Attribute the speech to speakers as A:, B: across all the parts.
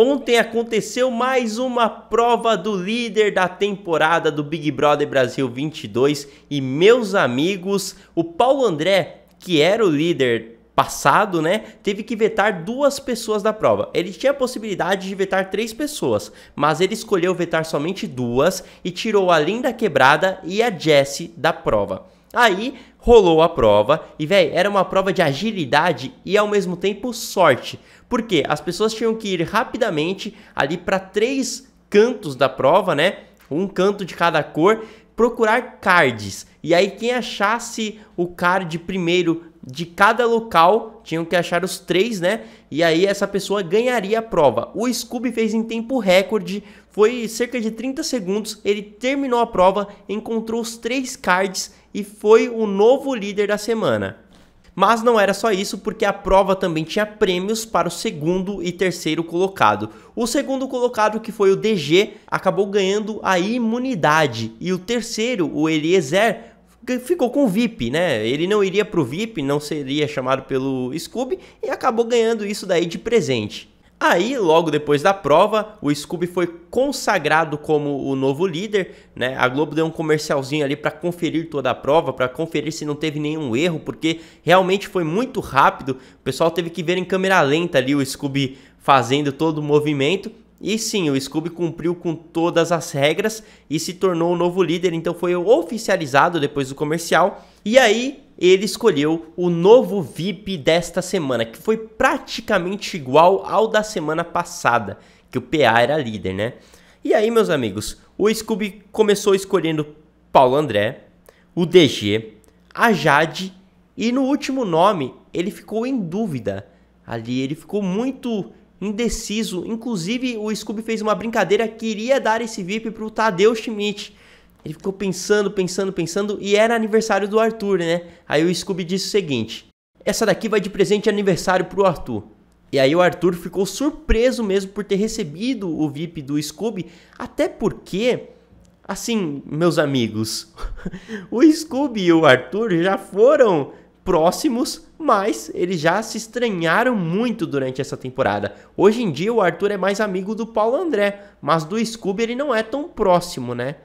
A: Ontem aconteceu mais uma prova do líder da temporada do Big Brother Brasil 22 e meus amigos, o Paulo André, que era o líder passado, né, teve que vetar duas pessoas da prova. Ele tinha a possibilidade de vetar três pessoas, mas ele escolheu vetar somente duas e tirou a Linda Quebrada e a Jessie da prova. Aí rolou a prova e, velho, era uma prova de agilidade e ao mesmo tempo sorte. Porque as pessoas tinham que ir rapidamente ali para três cantos da prova, né? Um canto de cada cor, procurar cards. E aí quem achasse o card primeiro de cada local, tinham que achar os três, né? E aí essa pessoa ganharia a prova. O Scooby fez em tempo recorde foi cerca de 30 segundos, ele terminou a prova, encontrou os três cards e foi o novo líder da semana. Mas não era só isso, porque a prova também tinha prêmios para o segundo e terceiro colocado. O segundo colocado, que foi o DG, acabou ganhando a imunidade, e o terceiro, o Eliezer, ficou com o VIP, né? Ele não iria pro VIP, não seria chamado pelo Scooby, e acabou ganhando isso daí de presente. Aí, logo depois da prova, o Scooby foi consagrado como o novo líder, né? A Globo deu um comercialzinho ali para conferir toda a prova, para conferir se não teve nenhum erro, porque realmente foi muito rápido. O pessoal teve que ver em câmera lenta ali o Scooby fazendo todo o movimento. E sim, o Scooby cumpriu com todas as regras e se tornou o novo líder, então foi oficializado depois do comercial. E aí, ele escolheu o novo VIP desta semana, que foi praticamente igual ao da semana passada, que o PA era líder, né? E aí, meus amigos, o Scooby começou escolhendo Paulo André, o DG, a Jade e no último nome ele ficou em dúvida. Ali ele ficou muito indeciso, inclusive o Scooby fez uma brincadeira que iria dar esse VIP para o Tadeu Schmidt, ele ficou pensando, pensando, pensando e era aniversário do Arthur, né? Aí o Scooby disse o seguinte: Essa daqui vai de presente de aniversário pro Arthur. E aí o Arthur ficou surpreso mesmo por ter recebido o VIP do Scooby, até porque, assim, meus amigos, o Scooby e o Arthur já foram próximos, mas eles já se estranharam muito durante essa temporada. Hoje em dia o Arthur é mais amigo do Paulo André, mas do Scooby ele não é tão próximo, né?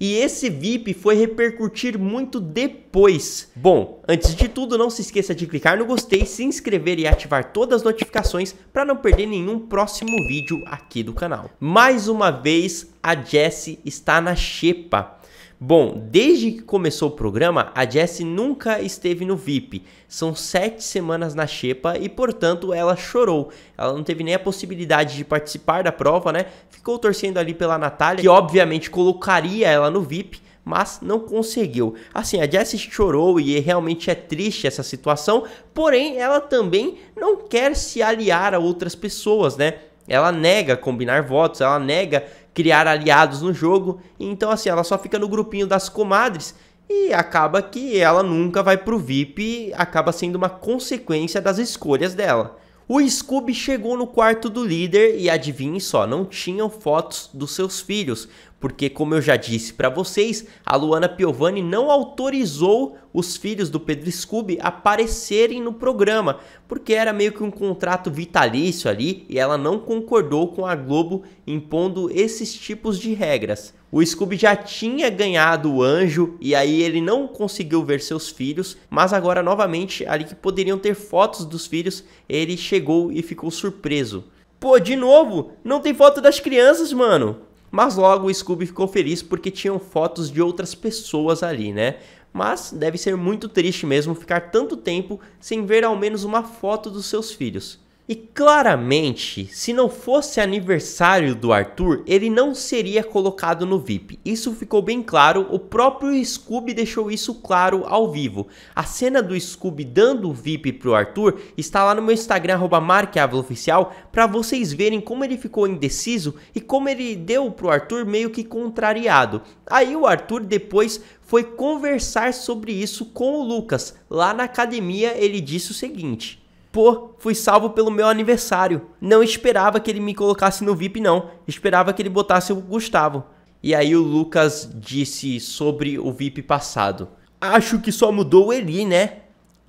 A: e esse VIP foi repercutir muito depois. Bom, antes de tudo, não se esqueça de clicar no gostei, se inscrever e ativar todas as notificações para não perder nenhum próximo vídeo aqui do canal. Mais uma vez, a Jessie está na xepa. Bom, desde que começou o programa, a Jessie nunca esteve no VIP. São sete semanas na xepa e, portanto, ela chorou. Ela não teve nem a possibilidade de participar da prova, né? Ficou torcendo ali pela Natália, que obviamente colocaria ela no VIP mas não conseguiu. Assim, a Jessie chorou e realmente é triste essa situação, porém ela também não quer se aliar a outras pessoas, né? Ela nega combinar votos, ela nega criar aliados no jogo. Então, assim, ela só fica no grupinho das comadres e acaba que ela nunca vai pro VIP, acaba sendo uma consequência das escolhas dela. O Scooby chegou no quarto do líder e adivinhe só, não tinham fotos dos seus filhos, porque como eu já disse para vocês, a Luana Piovani não autorizou os filhos do Pedro Scooby aparecerem no programa, porque era meio que um contrato vitalício ali e ela não concordou com a Globo impondo esses tipos de regras. O Scooby já tinha ganhado o anjo e aí ele não conseguiu ver seus filhos, mas agora novamente ali que poderiam ter fotos dos filhos, ele chegou e ficou surpreso. Pô, de novo, não tem foto das crianças, mano. Mas logo o Scooby ficou feliz porque tinham fotos de outras pessoas ali, né? Mas deve ser muito triste mesmo ficar tanto tempo sem ver ao menos uma foto dos seus filhos. E claramente, se não fosse aniversário do Arthur, ele não seria colocado no VIP. Isso ficou bem claro, o próprio Scooby deixou isso claro ao vivo. A cena do Scooby dando o VIP pro Arthur está lá no meu Instagram, arroba marquiavlooficial, pra vocês verem como ele ficou indeciso e como ele deu pro Arthur meio que contrariado. Aí o Arthur depois foi conversar sobre isso com o Lucas. Lá na academia ele disse o seguinte... Pô, fui salvo pelo meu aniversário. Não esperava que ele me colocasse no VIP, não. Esperava que ele botasse o Gustavo. E aí o Lucas disse sobre o VIP passado. Acho que só mudou o Eli, né?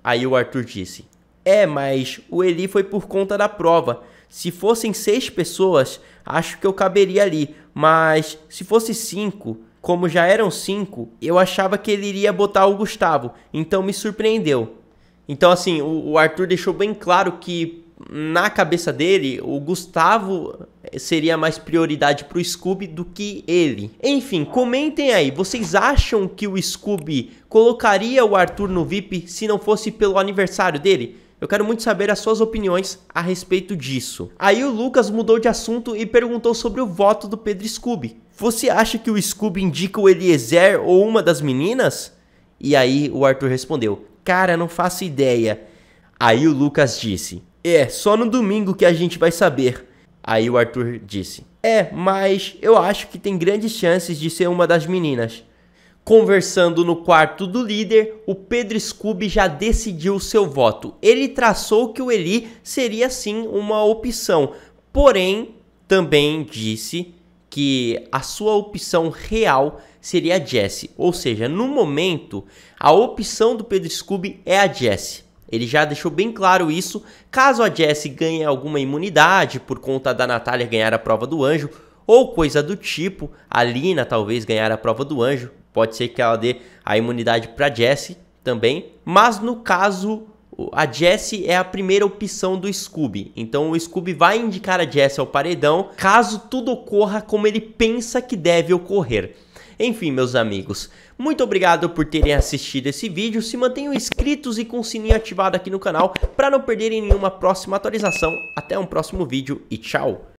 A: Aí o Arthur disse. É, mas o Eli foi por conta da prova. Se fossem seis pessoas, acho que eu caberia ali. Mas se fosse cinco, como já eram cinco, eu achava que ele iria botar o Gustavo. Então me surpreendeu. Então, assim, o, o Arthur deixou bem claro que na cabeça dele, o Gustavo seria mais prioridade para o Scooby do que ele. Enfim, comentem aí, vocês acham que o Scooby colocaria o Arthur no VIP se não fosse pelo aniversário dele? Eu quero muito saber as suas opiniões a respeito disso. Aí o Lucas mudou de assunto e perguntou sobre o voto do Pedro Scooby. Você acha que o Scooby indica o Eliezer ou uma das meninas? E aí o Arthur respondeu: cara, não faço ideia. Aí o Lucas disse: É, só no domingo que a gente vai saber. Aí o Arthur disse: É, mas eu acho que tem grandes chances de ser uma das meninas. Conversando no quarto do líder, o Pedro Scooby já decidiu seu voto. Ele traçou que o Eli seria sim uma opção, porém também disse que a sua opção real seria a Jesse. Ou seja, no momento, a opção do Pedro Scooby é a Jesse. Ele já deixou bem claro isso. Caso a Jesse ganhe alguma imunidade por conta da Natália ganhar a prova do anjo, ou coisa do tipo, a Lina talvez ganhar a prova do anjo, pode ser que ela dê a imunidade para Jesse também. Mas no caso a Jessie é a primeira opção do Scooby. Então o Scooby vai indicar a Jessie ao paredão caso tudo ocorra como ele pensa que deve ocorrer. Enfim, meus amigos, muito obrigado por terem assistido esse vídeo. Se mantenham inscritos e com o sininho ativado aqui no canal para não perderem nenhuma próxima atualização. Até um próximo vídeo e tchau!